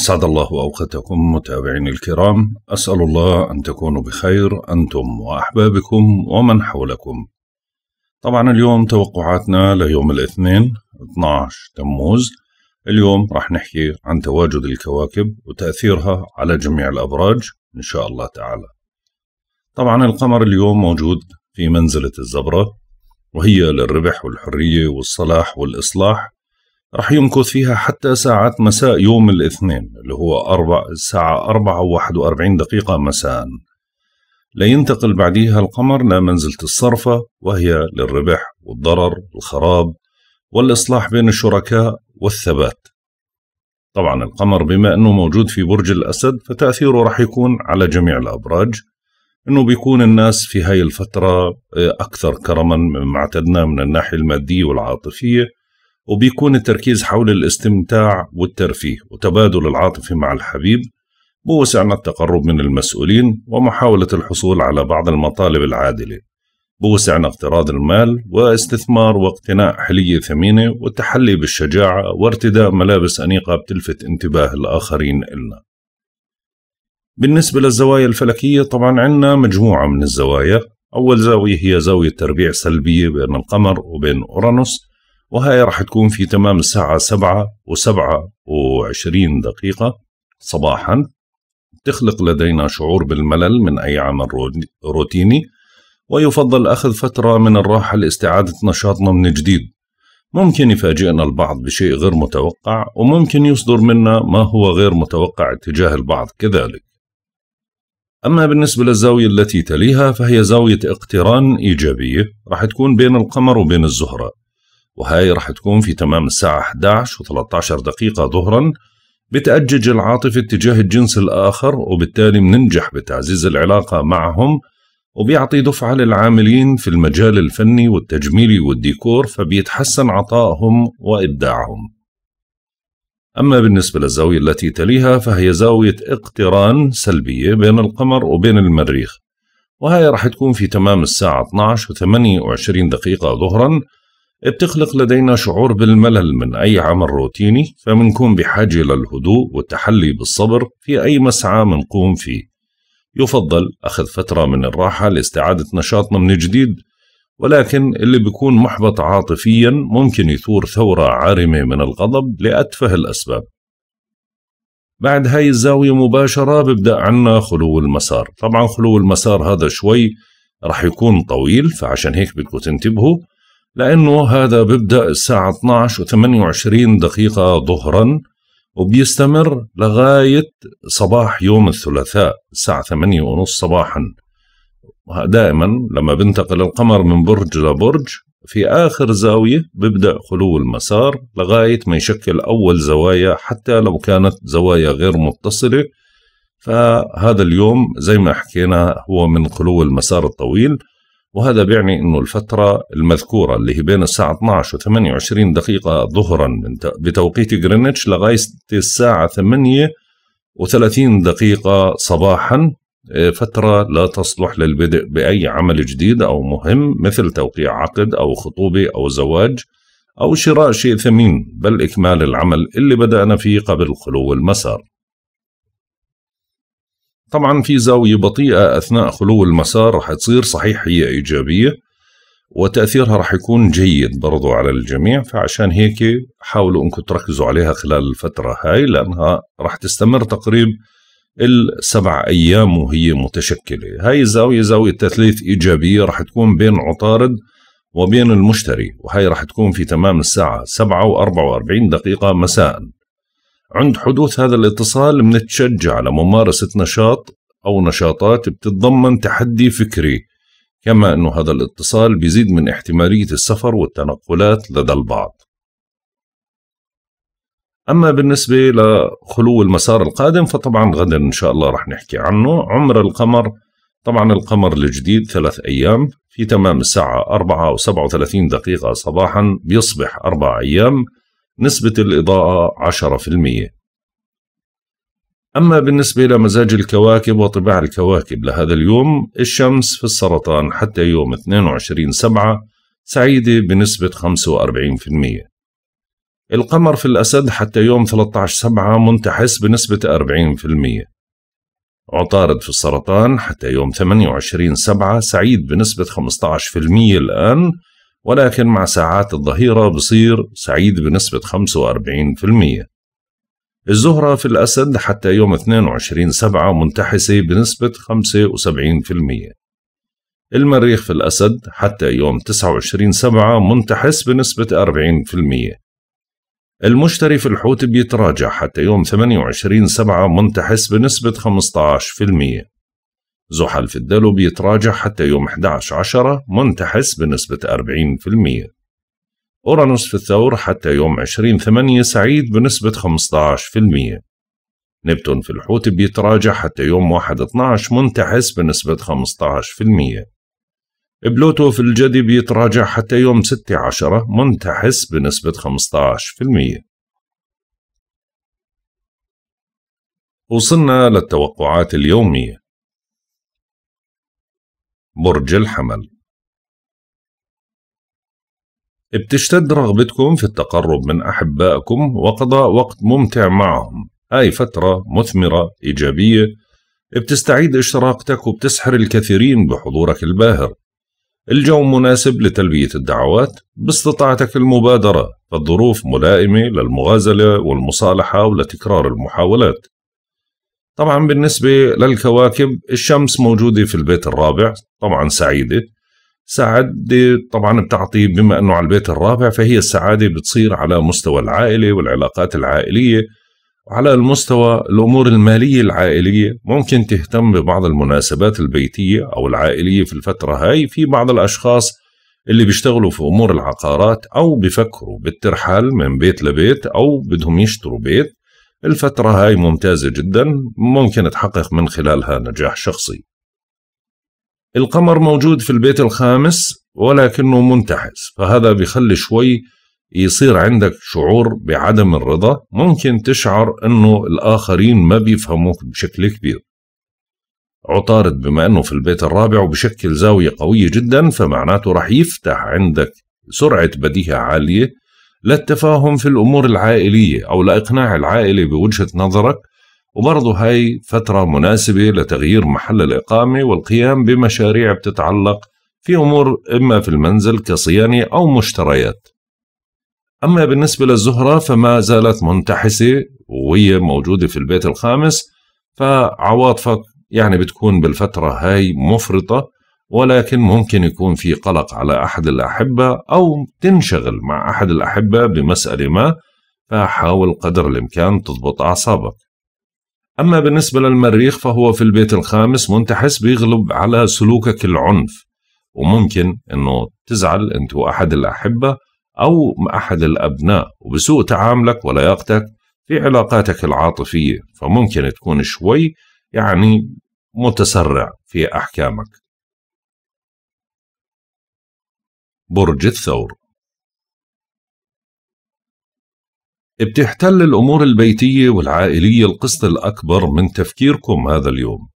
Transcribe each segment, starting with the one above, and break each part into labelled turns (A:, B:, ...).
A: أسعد الله أوقاتكم متابعيني الكرام أسأل الله أن تكونوا بخير أنتم وأحبابكم ومن حولكم طبعا اليوم توقعاتنا ليوم الاثنين 12 تموز اليوم راح نحكي عن تواجد الكواكب وتأثيرها على جميع الأبراج إن شاء الله تعالى طبعا القمر اليوم موجود في منزلة الزبرة وهي للربح والحرية والصلاح والإصلاح رح يمكث فيها حتى ساعات مساء يوم الاثنين اللي هو أربع الساعة أربعة وواحد وأربعين دقيقة مساء لينتقل بعديها القمر لمنزلة الصرفة وهي للربح والضرر والخراب والإصلاح بين الشركاء والثبات طبعا القمر بما أنه موجود في برج الأسد فتأثيره رح يكون على جميع الأبراج أنه بيكون الناس في هاي الفترة آه، أكثر كرما مما اعتدنا من الناحية المادية والعاطفية وبيكون التركيز حول الاستمتاع والترفيه وتبادل العاطفة مع الحبيب بوسعنا التقرب من المسؤولين ومحاولة الحصول على بعض المطالب العادلة بوسعنا اقتراض المال واستثمار واقتناء حلية ثمينة والتحلي بالشجاعة وارتداء ملابس أنيقة بتلفت انتباه الآخرين إلنا بالنسبة للزوايا الفلكية طبعا عندنا مجموعة من الزوايا أول زاوية هي زاوية تربيع سلبية بين القمر وبين أورانوس وهي راح تكون في تمام الساعة سبعة وسبعة وعشرين دقيقة صباحا تخلق لدينا شعور بالملل من أي عمل روتيني ويفضل أخذ فترة من الراحة لاستعادة نشاطنا من جديد ممكن يفاجئنا البعض بشيء غير متوقع وممكن يصدر منا ما هو غير متوقع اتجاه البعض كذلك أما بالنسبة للزاوية التي تليها فهي زاوية اقتران إيجابية راح تكون بين القمر وبين الزهرة وهاي راح تكون في تمام الساعة 11 و13 دقيقة ظهرا بتأجج العاطفة اتجاه الجنس الآخر وبالتالي مننجح بتعزيز العلاقة معهم وبيعطي دفعة للعاملين في المجال الفني والتجميلي والديكور فبيتحسن عطائهم وإبداعهم أما بالنسبة للزاوية التي تليها فهي زاوية اقتران سلبية بين القمر وبين المريخ وهي راح تكون في تمام الساعة 12 و28 دقيقة ظهرا بتخلق لدينا شعور بالملل من أي عمل روتيني فمنكون بحاجة للهدوء والتحلي بالصبر في أي مسعى منقوم فيه يفضل أخذ فترة من الراحة لاستعادة نشاطنا من جديد ولكن اللي بيكون محبط عاطفيا ممكن يثور ثورة عارمة من الغضب لأتفه الأسباب بعد هاي الزاوية مباشرة ببدأ عنا خلو المسار طبعا خلو المسار هذا شوي رح يكون طويل فعشان هيك بدكم تنتبهوا لأنه هذا بيبدأ الساعة 12 و28 دقيقة ظهرا وبيستمر لغاية صباح يوم الثلاثاء الساعة 8 ونص صباحا دائما لما بنتقل القمر من برج لبرج في آخر زاوية بيبدأ خلو المسار لغاية ما يشكل أول زوايا حتى لو كانت زوايا غير متصلة فهذا اليوم زي ما حكينا هو من خلو المسار الطويل وهذا بيعني انه الفتره المذكوره اللي هي بين الساعه 12 و 28 دقيقه ظهرا بتوقيت جرينتش لغايه الساعه 8 و30 دقيقه صباحا آه، فترة لا تصلح للبدء بأي عمل جديد أو مهم مثل توقيع عقد أو خطوبة أو زواج أو شراء شيء ثمين بل إكمال العمل اللي بدأنا فيه قبل خلو المسار طبعا في زاوية بطيئة أثناء خلو المسار رح تصير صحيح هي إيجابية وتأثيرها رح يكون جيد برضو على الجميع فعشان هيك حاولوا أنكم تركزوا عليها خلال الفترة هاي لأنها رح تستمر تقريب السبع أيام وهي متشكلة هاي الزاوية زاوية تثليث إيجابية رح تكون بين عطارد وبين المشتري وهي رح تكون في تمام الساعة 7 و44 دقيقة مساءً عند حدوث هذا الاتصال بنتشجع لممارسة نشاط أو نشاطات بتتضمن تحدي فكري كما أنه هذا الاتصال بيزيد من احتمالية السفر والتنقلات لدى البعض أما بالنسبة لخلو المسار القادم فطبعا غدا إن شاء الله رح نحكي عنه عمر القمر طبعا القمر الجديد ثلاث أيام في تمام الساعة أربعة وسبعة وثلاثين دقيقة صباحا بيصبح أربع أيام نسبة الإضاءة 10% أما بالنسبة إلى مزاج الكواكب وطباع الكواكب لهذا اليوم الشمس في السرطان حتى يوم 22 سبعة سعيدة بنسبة 45% القمر في الأسد حتى يوم 13 سبعة منتحس بنسبة 40% عطارد في السرطان حتى يوم 28 سبعة سعيد بنسبة 15% الآن ولكن مع ساعات الظهيرة بصير سعيد بنسبة 45% الزهرة في الأسد حتى يوم 22 سبعة منتحسة بنسبة 75% المريخ في الأسد حتى يوم 29 سبعة منتحس بنسبة 40% المشتري في الحوت بيتراجع حتى يوم 28 سبعة منتحس بنسبة 15% زحل في الدلو بيتراجع حتى يوم 11 عشرة منتحس بنسبة 40% أورانوس في الثور حتى يوم 20 ثمانية سعيد بنسبة 15% نبتون في الحوت بيتراجع حتى يوم 1 12 منتحس بنسبة 15% بلوتو في الجدي بيتراجع حتى يوم 6 عشرة منتحس بنسبة 15% وصلنا للتوقعات اليومية برج الحمل بتشتد رغبتكم في التقرب من أحبائكم وقضاء وقت ممتع معهم هاي فترة مثمرة إيجابية بتستعيد إشراقتك وبتسحر الكثيرين بحضورك الباهر الجو مناسب لتلبية الدعوات باستطاعتك المبادرة فالظروف ملائمة للمغازلة والمصالحة ولتكرار المحاولات طبعا بالنسبة للكواكب الشمس موجودة في البيت الرابع طبعا سعيدة سعادة طبعا بتعطي بما أنه على البيت الرابع فهي السعادة بتصير على مستوى العائلة والعلاقات العائلية وعلى المستوى الأمور المالية العائلية ممكن تهتم ببعض المناسبات البيتية أو العائلية في الفترة هاي في بعض الأشخاص اللي بيشتغلوا في أمور العقارات أو بيفكروا بالترحال من بيت لبيت أو بدهم يشتروا بيت الفترة هاي ممتازة جدا ممكن تحقق من خلالها نجاح شخصي القمر موجود في البيت الخامس ولكنه منتحس فهذا بيخلي شوي يصير عندك شعور بعدم الرضا ممكن تشعر انه الاخرين ما بيفهموك بشكل كبير عطارد بما انه في البيت الرابع وبشكل زاوية قوية جدا فمعناته رح يفتح عندك سرعة بديهة عالية للتفاهم في الأمور العائلية أو لإقناع العائلة بوجهة نظرك وبرضه هاي فترة مناسبة لتغيير محل الإقامة والقيام بمشاريع بتتعلق في أمور إما في المنزل كصيانة أو مشتريات أما بالنسبة للزهرة فما زالت منتحسة وهي موجودة في البيت الخامس فعواطفك يعني بتكون بالفترة هاي مفرطة ولكن ممكن يكون في قلق على أحد الأحبة أو تنشغل مع أحد الأحبة بمسألة ما فحاول قدر الإمكان تضبط أعصابك أما بالنسبة للمريخ فهو في البيت الخامس منتحس بيغلب على سلوكك العنف وممكن أنه تزعل أنت وأحد الأحبة أو أحد الأبناء وبسوء تعاملك ولياقتك في علاقاتك العاطفية فممكن تكون شوي يعني متسرع في أحكامك برج الثور بتحتل الأمور البيتية والعائلية القسط الأكبر من تفكيركم هذا اليوم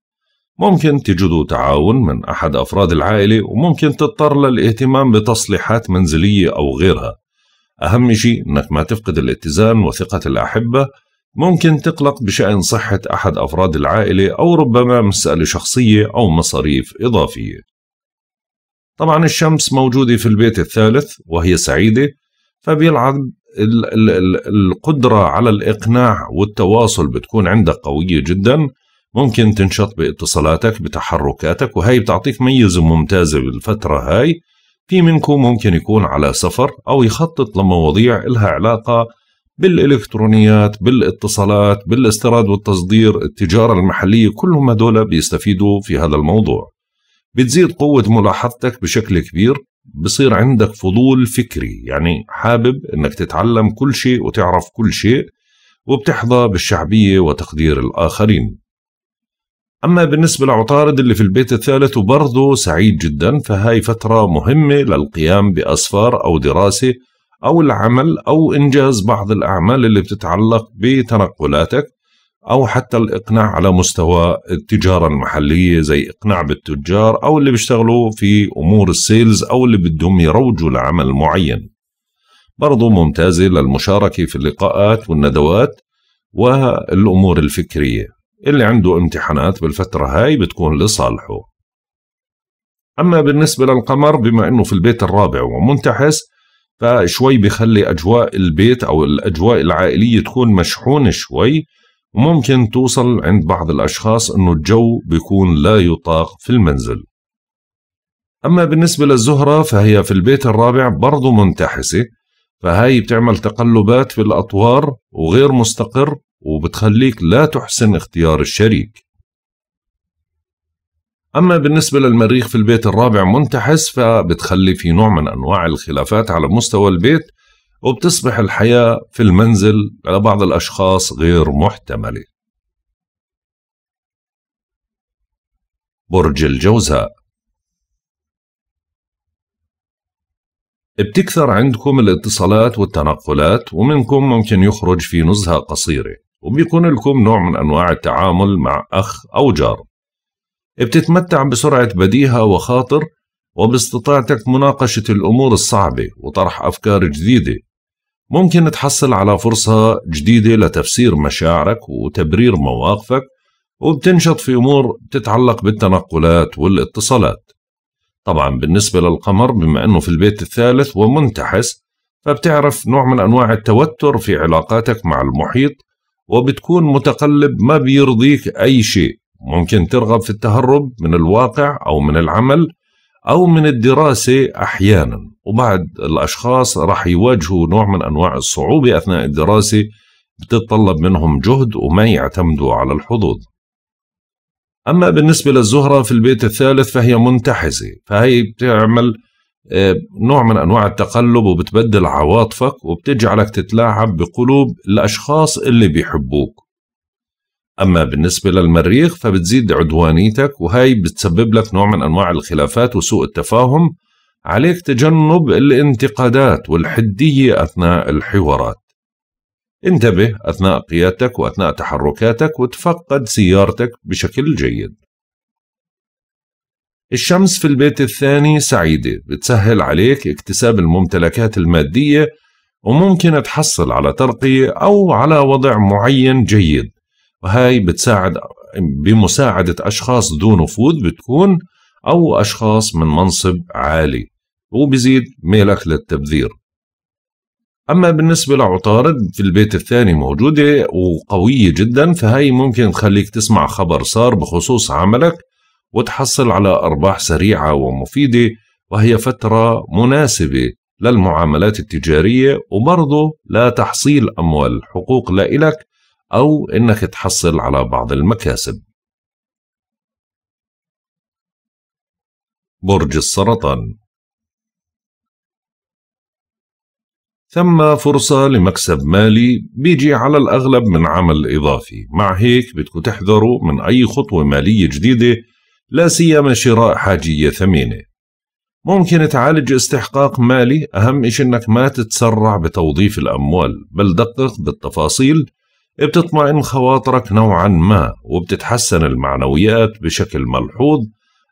A: ممكن تجدوا تعاون من أحد أفراد العائلة وممكن تضطر للاهتمام بتصليحات منزلية أو غيرها أهم شيء أنك ما تفقد الاتزان وثقة الأحبة ممكن تقلق بشأن صحة أحد أفراد العائلة أو ربما مسألة شخصية أو مصاريف إضافية طبعا الشمس موجودة في البيت الثالث وهي سعيدة فبيلعب القدرة على الإقناع والتواصل بتكون عندك قوية جدا ممكن تنشط باتصالاتك بتحركاتك وهي بتعطيك ميزة ممتازة بالفترة هاي في منكم ممكن يكون على سفر أو يخطط لمواضيع إلها علاقة بالإلكترونيات بالاتصالات بالاستيراد والتصدير التجارة المحلية كلهم هدول بيستفيدوا في هذا الموضوع بتزيد قوة ملاحظتك بشكل كبير بصير عندك فضول فكري يعني حابب انك تتعلم كل شيء وتعرف كل شيء وبتحظى بالشعبية وتقدير الآخرين أما بالنسبة لعطارد اللي في البيت الثالث وبرضه سعيد جدا فهاي فترة مهمة للقيام بأسفار أو دراسة أو العمل أو إنجاز بعض الأعمال اللي بتتعلق بتنقلاتك او حتى الاقناع على مستوى التجاره المحليه زي اقناع بالتجار او اللي بيشتغلوا في امور السيلز او اللي بدهم يروجوا لعمل معين برضو ممتازة للمشاركة في اللقاءات والندوات والأمور الفكرية اللي عنده امتحانات بالفترة هاي بتكون لصالحه أما بالنسبة للقمر بما أنه في البيت الرابع ومنتحس فشوي بخلي أجواء البيت أو الأجواء العائلية تكون مشحونة شوي وممكن توصل عند بعض الأشخاص أنه الجو بيكون لا يطاق في المنزل أما بالنسبة للزهرة فهي في البيت الرابع برضو منتحسة فهاي بتعمل تقلبات في الأطوار وغير مستقر وبتخليك لا تحسن اختيار الشريك أما بالنسبة للمريخ في البيت الرابع منتحس فبتخلي في نوع من أنواع الخلافات على مستوى البيت وبتصبح الحياة في المنزل على بعض الأشخاص غير محتملة برج الجوزاء بتكثر عندكم الاتصالات والتنقلات ومنكم ممكن يخرج في نزهة قصيرة وبيكون لكم نوع من أنواع التعامل مع أخ أو جار بتتمتع بسرعة بديهة وخاطر وباستطاعتك مناقشة الأمور الصعبة وطرح أفكار جديدة ممكن تحصل على فرصة جديدة لتفسير مشاعرك وتبرير مواقفك وبتنشط في أمور تتعلق بالتنقلات والاتصالات طبعا بالنسبة للقمر بما أنه في البيت الثالث ومنتحس فبتعرف نوع من أنواع التوتر في علاقاتك مع المحيط وبتكون متقلب ما بيرضيك أي شيء ممكن ترغب في التهرب من الواقع أو من العمل أو من الدراسة أحيانا وبعض الأشخاص راح يواجهوا نوع من أنواع الصعوبة أثناء الدراسة بتتطلب منهم جهد وما يعتمدوا على الحظوظ أما بالنسبة للزهرة في البيت الثالث فهي منتحزة فهي بتعمل آه، نوع من أنواع التقلب وبتبدل عواطفك وبتجعلك تتلاعب بقلوب الأشخاص اللي بيحبوك أما بالنسبة للمريخ فبتزيد عدوانيتك وهي بتسبب لك نوع من أنواع الخلافات وسوء التفاهم عليك تجنب الانتقادات والحدية أثناء الحوارات انتبه أثناء قيادتك وأثناء تحركاتك وتفقد سيارتك بشكل جيد الشمس في البيت الثاني سعيدة بتسهل عليك اكتساب الممتلكات المادية وممكن تحصل على ترقية أو على وضع معين جيد وهي بتساعد بمساعدة أشخاص ذو نفوذ بتكون أو أشخاص من منصب عالي وبزيد ميلك للتبذير أما بالنسبة لعطارد في البيت الثاني موجودة وقوية جدا فهي ممكن تخليك تسمع خبر صار بخصوص عملك وتحصل على أرباح سريعة ومفيدة وهي فترة مناسبة للمعاملات التجارية وبرضه لتحصيل أموال حقوق لإلك أو إنك تحصل على بعض المكاسب برج السرطان ثم فرصة لمكسب مالي بيجي على الأغلب من عمل إضافي مع هيك بدكم تحذروا من أي خطوة مالية جديدة لا سيما شراء حاجية ثمينة ممكن تعالج استحقاق مالي أهم إشي أنك ما تتسرع بتوظيف الأموال بل دقق بالتفاصيل بتطمئن خواطرك نوعا ما وبتتحسن المعنويات بشكل ملحوظ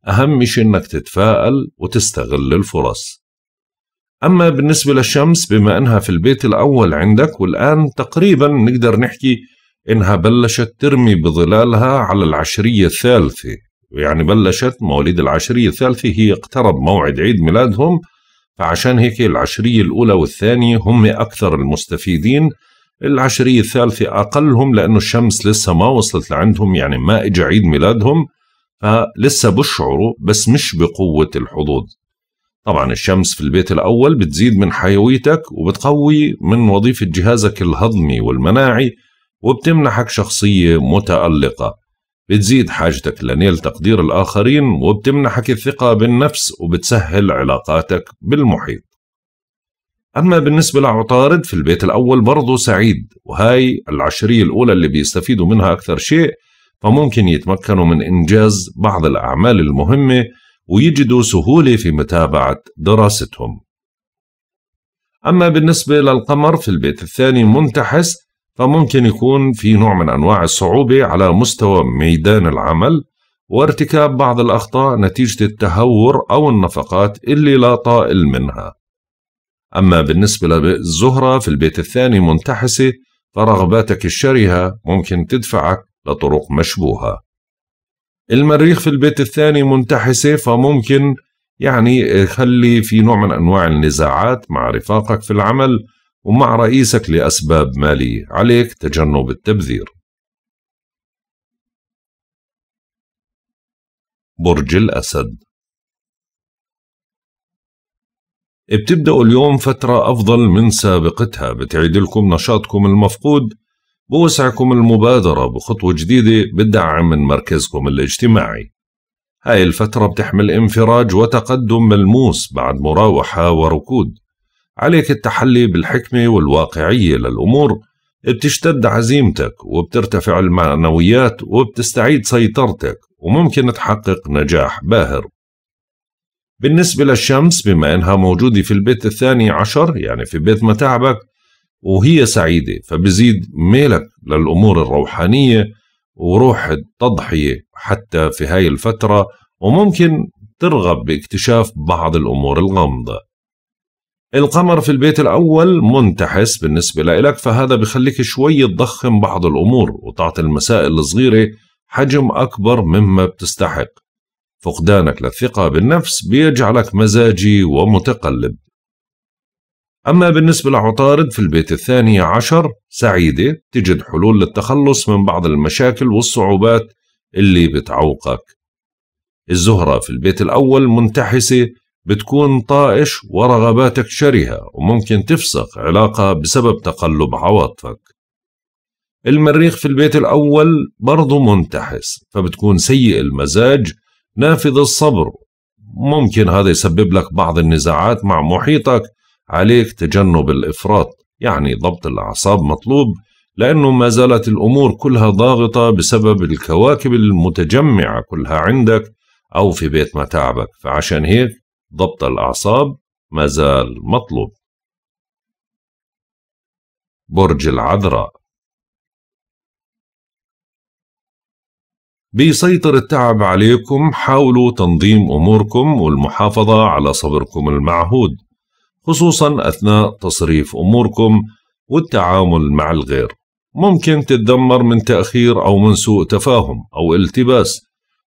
A: أهم شيء إنك تتفائل وتستغل الفرص أما بالنسبة للشمس بما إنها في البيت الأول عندك والآن تقريبا نقدر نحكي إنها بلشت ترمي بظلالها على العشرية الثالثة يعني بلشت مواليد العشرية الثالثة هي اقترب موعد عيد ميلادهم فعشان هيك العشرية الأولى والثانية هم أكثر المستفيدين العشرية الثالثة أقلهم لأنه الشمس لسه ما وصلت لعندهم يعني ما إجا عيد ميلادهم فلسه بشعروا بس مش بقوة الحظوظ طبعا الشمس في البيت الأول بتزيد من حيويتك وبتقوي من وظيفة جهازك الهضمي والمناعي وبتمنحك شخصية متألقة بتزيد حاجتك لنيل تقدير الآخرين وبتمنحك الثقة بالنفس وبتسهل علاقاتك بالمحيط أما بالنسبة لعطارد في البيت الأول برضه سعيد وهاي العشرية الأولى اللي بيستفيدوا منها أكثر شيء فممكن يتمكنوا من إنجاز بعض الأعمال المهمة ويجدوا سهولة في متابعة دراستهم أما بالنسبة للقمر في البيت الثاني منتحس فممكن يكون في نوع من أنواع الصعوبة على مستوى ميدان العمل وارتكاب بعض الأخطاء نتيجة التهور أو النفقات اللي لا طائل منها أما بالنسبة للزهرة في البيت الثاني منتحسة فرغباتك الشرهة ممكن تدفعك لطرق مشبوهة المريخ في البيت الثاني منتحسة فممكن يعني يخلي في نوع من أنواع النزاعات مع رفاقك في العمل ومع رئيسك لأسباب مالية عليك تجنب التبذير برج الأسد بتبدأوا اليوم فترة أفضل من سابقتها بتعيد لكم نشاطكم المفقود بوسعكم المبادرة بخطوة جديدة بالدعم من مركزكم الاجتماعي هاي الفترة بتحمل انفراج وتقدم ملموس بعد مراوحة وركود عليك التحلي بالحكمة والواقعية للأمور بتشتد عزيمتك وبترتفع المعنويات وبتستعيد سيطرتك وممكن تحقق نجاح باهر بالنسبة للشمس بما أنها موجودة في البيت الثاني عشر يعني في بيت متاعبك وهي سعيدة فبزيد ميلك للأمور الروحانية وروح التضحية حتى في هاي الفترة وممكن ترغب باكتشاف بعض الأمور الغامضة القمر في البيت الأول منتحس بالنسبة لإلك فهذا بخليك شوي تضخم بعض الأمور وتعطي المسائل الصغيرة حجم أكبر مما بتستحق فقدانك للثقة بالنفس بيجعلك مزاجي ومتقلب أما بالنسبة لعطارد في البيت الثاني عشر سعيدة تجد حلول للتخلص من بعض المشاكل والصعوبات اللي بتعوقك الزهرة في البيت الأول منتحسة بتكون طائش ورغباتك شرهة وممكن تفسخ علاقة بسبب تقلب عواطفك المريخ في البيت الأول برضه منتحس فبتكون سيء المزاج نافذ الصبر ممكن هذا يسبب لك بعض النزاعات مع محيطك عليك تجنب الإفراط يعني ضبط الأعصاب مطلوب لأنه ما زالت الأمور كلها ضاغطة بسبب الكواكب المتجمعة كلها عندك أو في بيت متاعبك فعشان هيك ضبط الأعصاب ما زال مطلوب برج العذراء بيسيطر التعب عليكم حاولوا تنظيم أموركم والمحافظة على صبركم المعهود خصوصا أثناء تصريف أموركم والتعامل مع الغير ممكن تتدمر من تأخير أو من سوء تفاهم أو التباس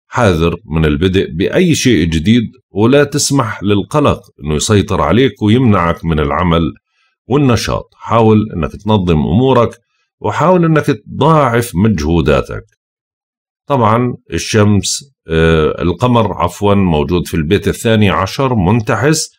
A: حاذر من البدء بأي شيء جديد ولا تسمح للقلق أنه يسيطر عليك ويمنعك من العمل والنشاط حاول أنك تنظم أمورك وحاول أنك تضاعف مجهوداتك طبعا الشمس آه، القمر عفوا موجود في البيت الثاني عشر منتحس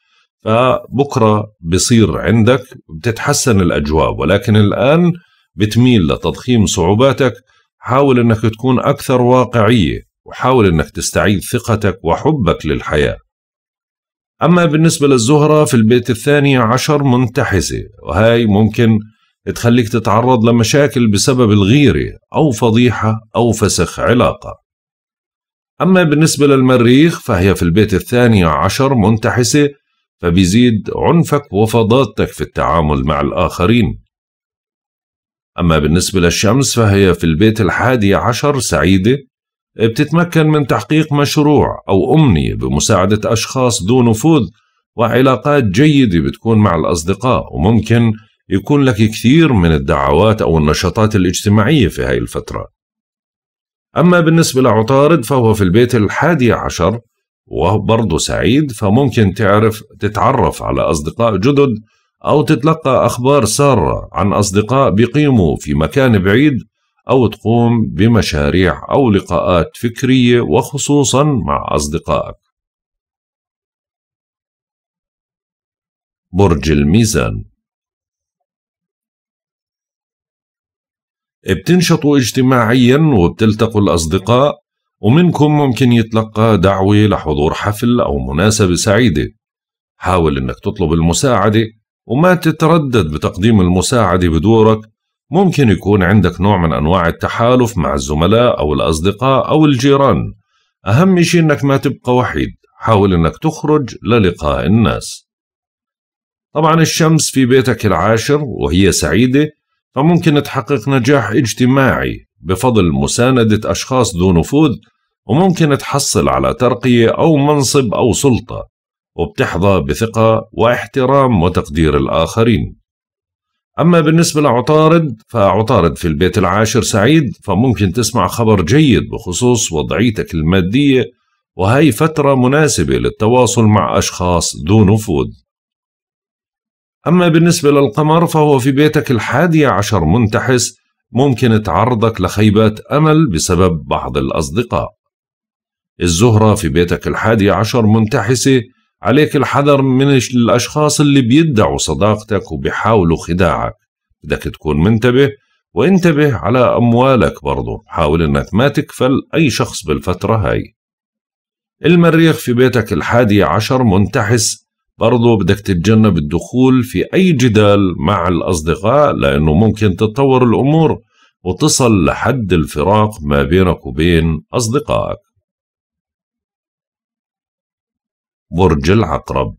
A: فبكرة بصير عندك بتتحسن الأجواء ولكن الآن بتميل لتضخيم صعوباتك حاول أنك تكون أكثر واقعية وحاول أنك تستعيد ثقتك وحبك للحياة أما بالنسبة للزهرة في البيت الثاني عشر منتحسة وهي ممكن تخليك تتعرض لمشاكل بسبب الغيرة أو فضيحة أو فسخ علاقة أما بالنسبة للمريخ فهي في البيت الثاني عشر منتحسة فبيزيد عنفك وفضاتك في التعامل مع الآخرين أما بالنسبة للشمس فهي في البيت الحادي عشر سعيدة بتتمكن من تحقيق مشروع أو أمنية بمساعدة أشخاص ذو نفوذ وعلاقات جيدة بتكون مع الأصدقاء وممكن يكون لك كثير من الدعوات أو النشاطات الاجتماعية في هاي الفترة أما بالنسبة لعطارد فهو في البيت الحادي عشر وبرضه سعيد فممكن تعرف تتعرف على أصدقاء جدد أو تتلقى أخبار سارة عن أصدقاء بيقيموا في مكان بعيد أو تقوم بمشاريع أو لقاءات فكرية وخصوصا مع أصدقائك برج الميزان بتنشطوا اجتماعيا وبتلتقوا الأصدقاء ومنكم ممكن يتلقى دعوة لحضور حفل أو مناسبة سعيدة حاول أنك تطلب المساعدة وما تتردد بتقديم المساعدة بدورك ممكن يكون عندك نوع من أنواع التحالف مع الزملاء أو الأصدقاء أو الجيران أهم شيء أنك ما تبقى وحيد حاول أنك تخرج للقاء الناس طبعا الشمس في بيتك العاشر وهي سعيدة فممكن تحقق نجاح اجتماعي بفضل مساندة أشخاص ذو نفوذ وممكن تحصل على ترقية أو منصب أو سلطة وبتحظى بثقة واحترام وتقدير الآخرين أما بالنسبة لعطارد فعطارد في البيت العاشر سعيد فممكن تسمع خبر جيد بخصوص وضعيتك المادية وهي فترة مناسبة للتواصل مع أشخاص ذو نفوذ أما بالنسبة للقمر فهو في بيتك الحادي عشر منتحس ممكن تعرضك لخيبات أمل بسبب بعض الأصدقاء الزهرة في بيتك الحادي عشر منتحسة عليك الحذر من الأشخاص اللي بيدعوا صداقتك وبيحاولوا خداعك بدك تكون منتبه وانتبه على أموالك برضو حاول أنك ما تكفل أي شخص بالفترة هاي المريخ في بيتك الحادي عشر منتحس برضو بدك تتجنب الدخول في أي جدال مع الأصدقاء لأنه ممكن تتطور الأمور وتصل لحد الفراق ما بينك وبين أصدقائك برج العقرب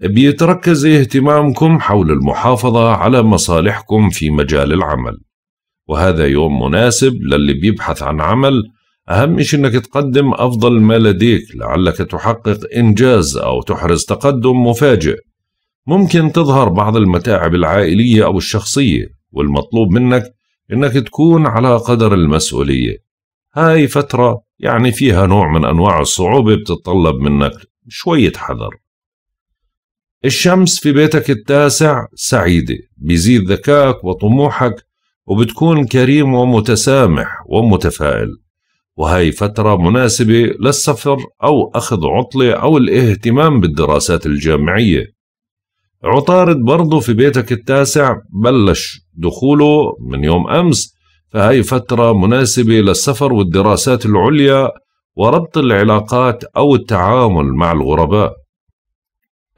A: بيتركز اهتمامكم حول المحافظة على مصالحكم في مجال العمل وهذا يوم مناسب للي بيبحث عن عمل أهم شيء أنك تقدم أفضل ما لديك لعلك تحقق إنجاز أو تحرز تقدم مفاجئ ممكن تظهر بعض المتاعب العائلية أو الشخصية والمطلوب منك أنك تكون على قدر المسؤولية هاي فترة يعني فيها نوع من أنواع الصعوبة بتتطلب منك شوية حذر الشمس في بيتك التاسع سعيدة بيزيد ذكاك وطموحك وبتكون كريم ومتسامح ومتفائل وهي فترة مناسبة للسفر أو أخذ عطلة أو الاهتمام بالدراسات الجامعية عطارد برضه في بيتك التاسع بلش دخوله من يوم أمس فهي فترة مناسبة للسفر والدراسات العليا وربط العلاقات أو التعامل مع الغرباء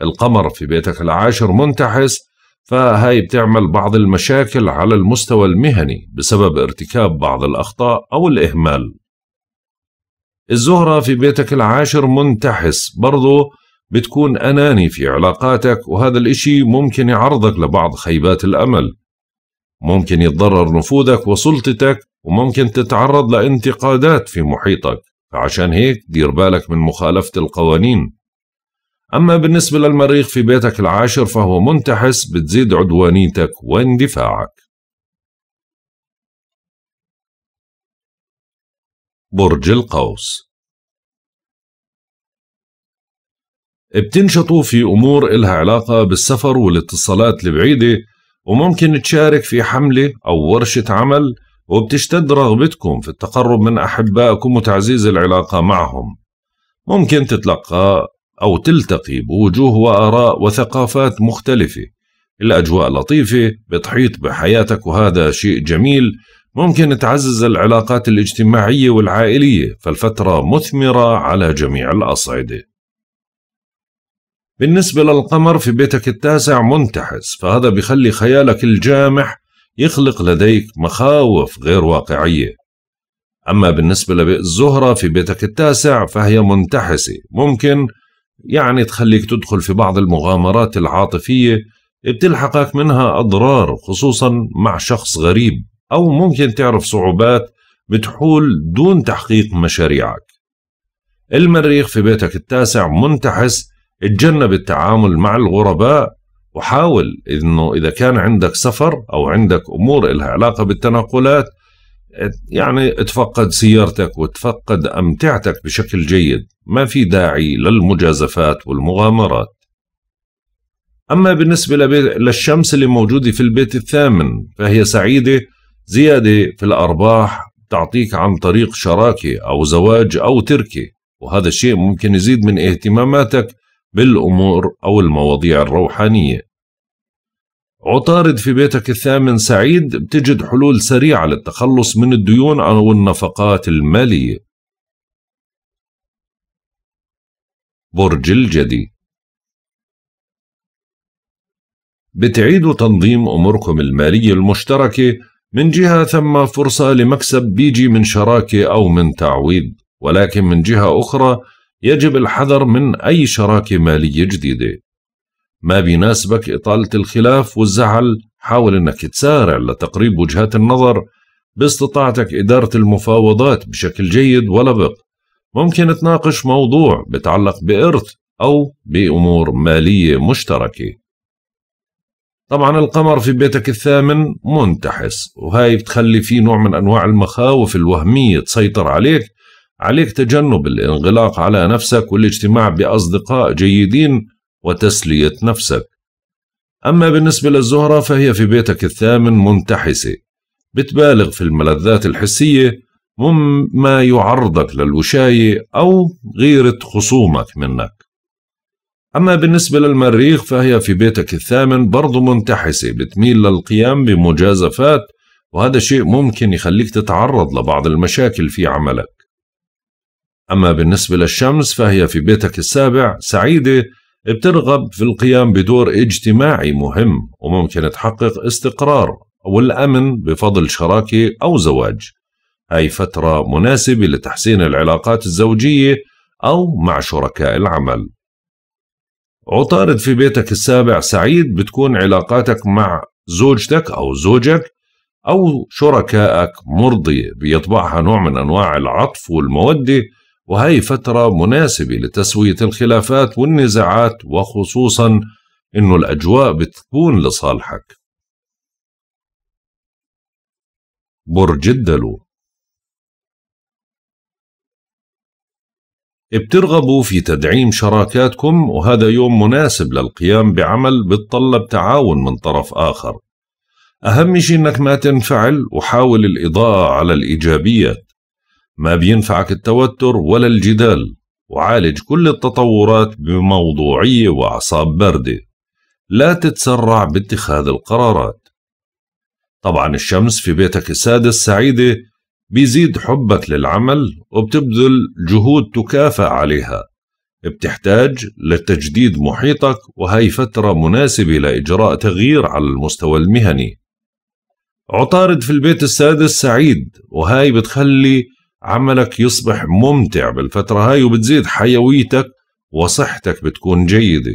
A: القمر في بيتك العاشر منتحس فهي بتعمل بعض المشاكل على المستوى المهني بسبب ارتكاب بعض الأخطاء أو الإهمال الزهرة في بيتك العاشر منتحس برضو بتكون أناني في علاقاتك وهذا الإشي ممكن يعرضك لبعض خيبات الأمل ممكن يتضرر نفوذك وسلطتك وممكن تتعرض لانتقادات في محيطك فعشان هيك دير بالك من مخالفة القوانين أما بالنسبة للمريخ في بيتك العاشر فهو منتحس بتزيد عدوانيتك واندفاعك برج القوس بتنشطوا في أمور إلها علاقة بالسفر والاتصالات البعيدة وممكن تشارك في حملة أو ورشة عمل وبتشتد رغبتكم في التقرب من أحبائكم وتعزيز العلاقة معهم ممكن تتلقى أو تلتقي بوجوه وآراء وثقافات مختلفة الأجواء لطيفة بتحيط بحياتك وهذا شيء جميل ممكن تعزز العلاقات الاجتماعية والعائلية فالفترة مثمرة على جميع الأصعدة بالنسبة للقمر في بيتك التاسع منتحس فهذا بخلي خيالك الجامح يخلق لديك مخاوف غير واقعية أما بالنسبة للزهرة الزهرة في بيتك التاسع فهي منتحسة ممكن يعني تخليك تدخل في بعض المغامرات العاطفية بتلحقك منها أضرار خصوصا مع شخص غريب أو ممكن تعرف صعوبات بتحول دون تحقيق مشاريعك المريخ في بيتك التاسع منتحس اتجنب التعامل مع الغرباء وحاول انه اذا كان عندك سفر او عندك امور لها علاقه بالتنقلات يعني تفقد سيارتك وتفقد امتعتك بشكل جيد، ما في داعي للمجازفات والمغامرات. اما بالنسبه للشمس اللي موجوده في البيت الثامن فهي سعيده زيادة في الأرباح تعطيك عن طريق شراكة أو زواج أو تركة وهذا الشيء ممكن يزيد من اهتماماتك بالأمور أو المواضيع الروحانية عطارد في بيتك الثامن سعيد بتجد حلول سريعة للتخلص من الديون أو النفقات المالية برج الجدي بتعيدوا تنظيم أموركم المالية المشتركة من جهة ثم فرصة لمكسب بيجي من شراكة أو من تعويض ولكن من جهة أخرى يجب الحذر من أي شراكة مالية جديدة ما بيناسبك إطالة الخلاف والزعل حاول أنك تسارع لتقريب وجهات النظر باستطاعتك إدارة المفاوضات بشكل جيد ولبق ممكن تناقش موضوع بتعلق بإرث أو بأمور مالية مشتركة طبعا القمر في بيتك الثامن منتحس وهاي بتخلي فيه نوع من أنواع المخاوف الوهمية تسيطر عليك عليك تجنب الانغلاق على نفسك والاجتماع بأصدقاء جيدين وتسلية نفسك أما بالنسبة للزهرة فهي في بيتك الثامن منتحسة بتبالغ في الملذات الحسية مما يعرضك للوشاية أو غيرة خصومك منك أما بالنسبة للمريخ فهي في بيتك الثامن برضو منتحسة بتميل للقيام بمجازفات وهذا شيء ممكن يخليك تتعرض لبعض المشاكل في عملك أما بالنسبة للشمس فهي في بيتك السابع سعيدة بترغب في القيام بدور اجتماعي مهم وممكن تحقق استقرار أو الأمن بفضل شراكة أو زواج هاي فترة مناسبة لتحسين العلاقات الزوجية أو مع شركاء العمل عطارد في بيتك السابع سعيد بتكون علاقاتك مع زوجتك أو زوجك أو شركائك مرضية بيطبعها نوع من أنواع العطف والمودة وهي فترة مناسبة لتسوية الخلافات والنزاعات وخصوصا أنه الأجواء بتكون لصالحك برج الدلو بترغبوا في تدعيم شراكاتكم وهذا يوم مناسب للقيام بعمل بتطلب تعاون من طرف آخر أهم شيء إنك ما تنفعل وحاول الإضاءة على الإيجابيات ما بينفعك التوتر ولا الجدال وعالج كل التطورات بموضوعية وأعصاب باردة لا تتسرع باتخاذ القرارات طبعا الشمس في بيتك السادس سعيدة بيزيد حبك للعمل وبتبذل جهود تكافأ عليها بتحتاج لتجديد محيطك وهي فترة مناسبة لإجراء تغيير على المستوى المهني عطارد في البيت السادس سعيد وهاي بتخلي عملك يصبح ممتع بالفترة هاي وبتزيد حيويتك وصحتك بتكون جيدة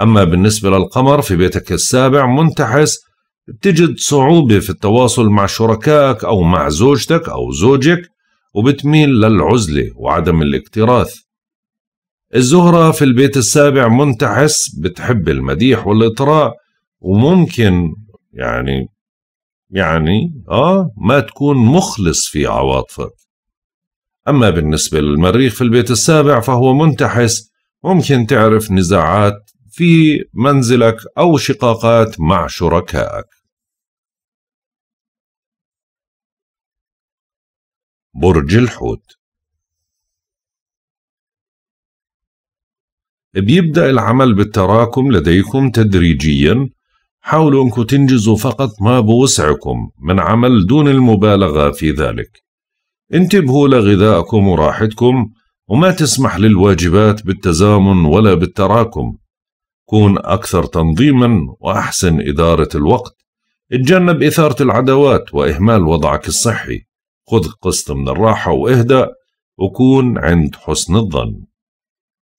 A: أما بالنسبة للقمر في بيتك السابع منتحس بتجد صعوبة في التواصل مع شركائك أو مع زوجتك أو زوجك وبتميل للعزلة وعدم الاكتراث الزهرة في البيت السابع منتحس بتحب المديح والإطراء وممكن يعني يعني آه ما تكون مخلص في عواطفك أما بالنسبة للمريخ في البيت السابع فهو منتحس ممكن تعرف نزاعات في منزلك أو شقاقات مع شركائك برج الحوت بيبدأ العمل بالتراكم لديكم تدريجيا حاولوا أنكم تنجزوا فقط ما بوسعكم من عمل دون المبالغة في ذلك انتبهوا لغذائكم وراحتكم وما تسمح للواجبات بالتزامن ولا بالتراكم كون أكثر تنظيما وأحسن إدارة الوقت اتجنب إثارة العدوات وإهمال وضعك الصحي خذ قسط من الراحة واهدأ وكون عند حسن الظن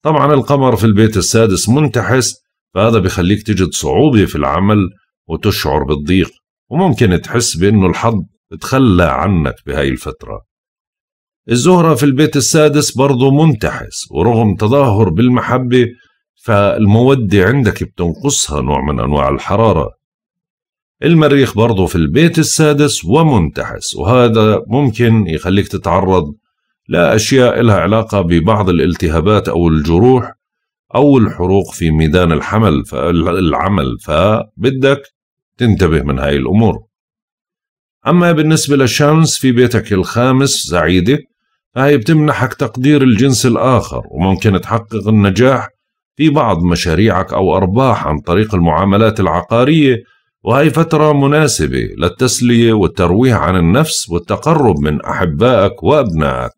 A: طبعا القمر في البيت السادس منتحس فهذا بخليك تجد صعوبة في العمل وتشعر بالضيق وممكن تحس بأنه الحظ تخلى عنك بهاي الفترة الزهرة في البيت السادس برضو منتحس ورغم تظاهر بالمحبة فالمودة عندك بتنقصها نوع من أنواع الحرارة المريخ برضه في البيت السادس ومنتحس وهذا ممكن يخليك تتعرض لأشياء لها علاقة ببعض الالتهابات أو الجروح أو الحروق في ميدان الحمل العمل فبدك تنتبه من هاي الأمور أما بالنسبة للشمس في بيتك الخامس سعيدة فهي بتمنحك تقدير الجنس الآخر وممكن تحقق النجاح في بعض مشاريعك أو أرباح عن طريق المعاملات العقارية وهي فترة مناسبة للتسلية والترويح عن النفس والتقرب من أحبائك وأبنائك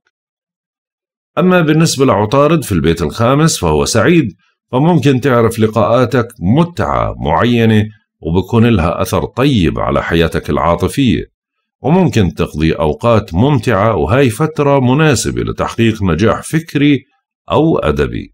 A: أما بالنسبة لعطارد في البيت الخامس فهو سعيد فممكن تعرف لقاءاتك متعة معينة وبكون لها أثر طيب على حياتك العاطفية وممكن تقضي أوقات ممتعة وهي فترة مناسبة لتحقيق نجاح فكري أو أدبي